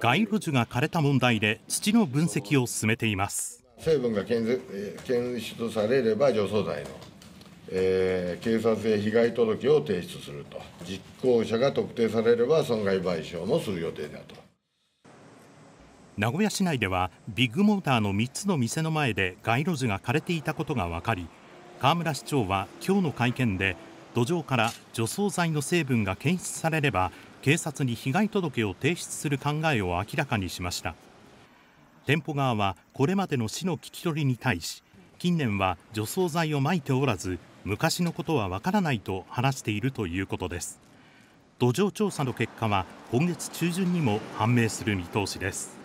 街路樹が枯れた問題で土の分析を進めています成分が検出検出されれば除草剤の、えー、警察へ被害届を提出すると実行者が特定されれば損害賠償もする予定だと名古屋市内ではビッグモーターの3つの店の前で街路樹が枯れていたことが分かり河村市長は今日の会見で土壌から除草剤の成分が検出されれば警察に被害届を提出する考えを明らかにしました店舗側はこれまでの市の聞き取りに対し近年は除草剤をまいておらず昔のことはわからないと話しているということです土壌調査の結果は今月中旬にも判明する見通しです